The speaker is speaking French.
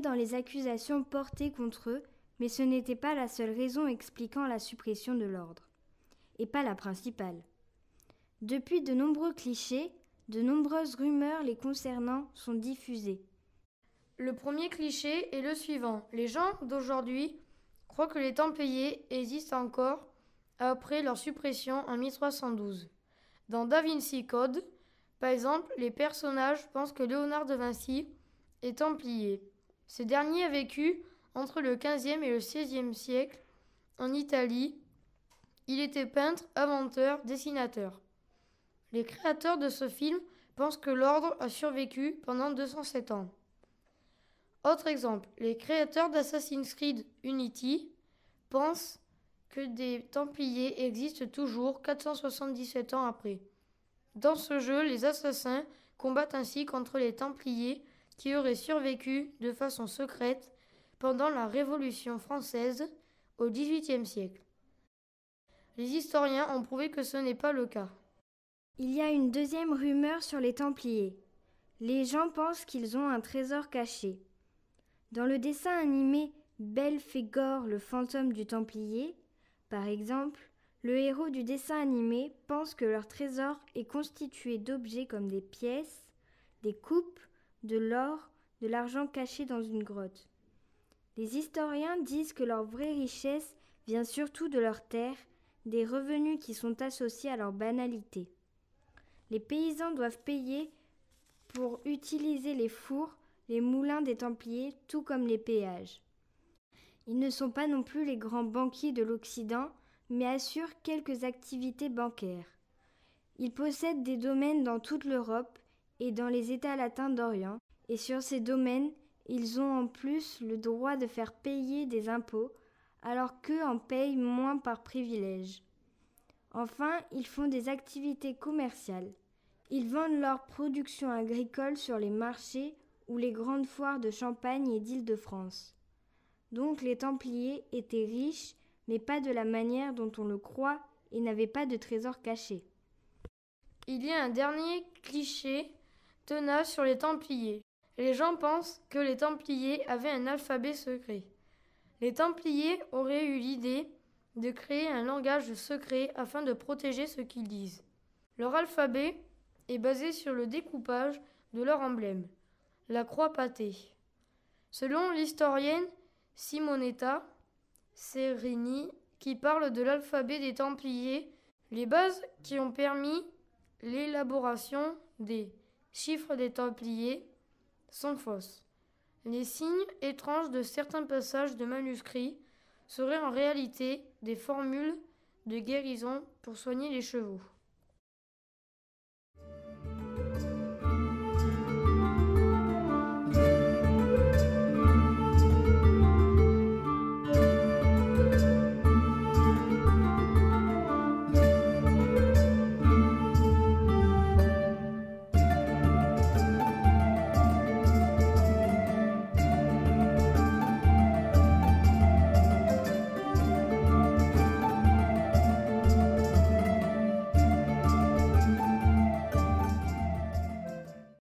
dans les accusations portées contre eux, mais ce n'était pas la seule raison expliquant la suppression de l'ordre, et pas la principale. Depuis de nombreux clichés, de nombreuses rumeurs les concernant sont diffusées. Le premier cliché est le suivant. Les gens d'aujourd'hui croient que les Templiers existent encore après leur suppression en 1312. Dans Da Vinci Code, par exemple, les personnages pensent que Léonard de Vinci est templier. Ce dernier a vécu entre le 15e et le 16e siècle en Italie. Il était peintre, inventeur, dessinateur. Les créateurs de ce film pensent que l'ordre a survécu pendant 207 ans. Autre exemple, les créateurs d'Assassin's Creed Unity pensent que des Templiers existent toujours 477 ans après. Dans ce jeu, les assassins combattent ainsi contre les Templiers qui aurait survécu de façon secrète pendant la Révolution française au XVIIIe siècle. Les historiens ont prouvé que ce n'est pas le cas. Il y a une deuxième rumeur sur les Templiers. Les gens pensent qu'ils ont un trésor caché. Dans le dessin animé gore le fantôme du Templier, par exemple, le héros du dessin animé pense que leur trésor est constitué d'objets comme des pièces, des coupes de l'or, de l'argent caché dans une grotte. Les historiens disent que leur vraie richesse vient surtout de leur terre, des revenus qui sont associés à leur banalité. Les paysans doivent payer pour utiliser les fours, les moulins des Templiers, tout comme les péages. Ils ne sont pas non plus les grands banquiers de l'Occident, mais assurent quelques activités bancaires. Ils possèdent des domaines dans toute l'Europe, et dans les États latins d'Orient, et sur ces domaines, ils ont en plus le droit de faire payer des impôts, alors qu'eux en payent moins par privilège. Enfin, ils font des activités commerciales. Ils vendent leurs productions agricoles sur les marchés ou les grandes foires de Champagne et d'Île-de-France. Donc les Templiers étaient riches, mais pas de la manière dont on le croit et n'avaient pas de trésors cachés. Il y a un dernier cliché tenace sur les Templiers. Les gens pensent que les Templiers avaient un alphabet secret. Les Templiers auraient eu l'idée de créer un langage secret afin de protéger ce qu'ils disent. Leur alphabet est basé sur le découpage de leur emblème, la croix pâtée. Selon l'historienne Simonetta Serini, qui parle de l'alphabet des Templiers, les bases qui ont permis l'élaboration des chiffres des Templiers sont fausses. Les signes étranges de certains passages de manuscrits seraient en réalité des formules de guérison pour soigner les chevaux.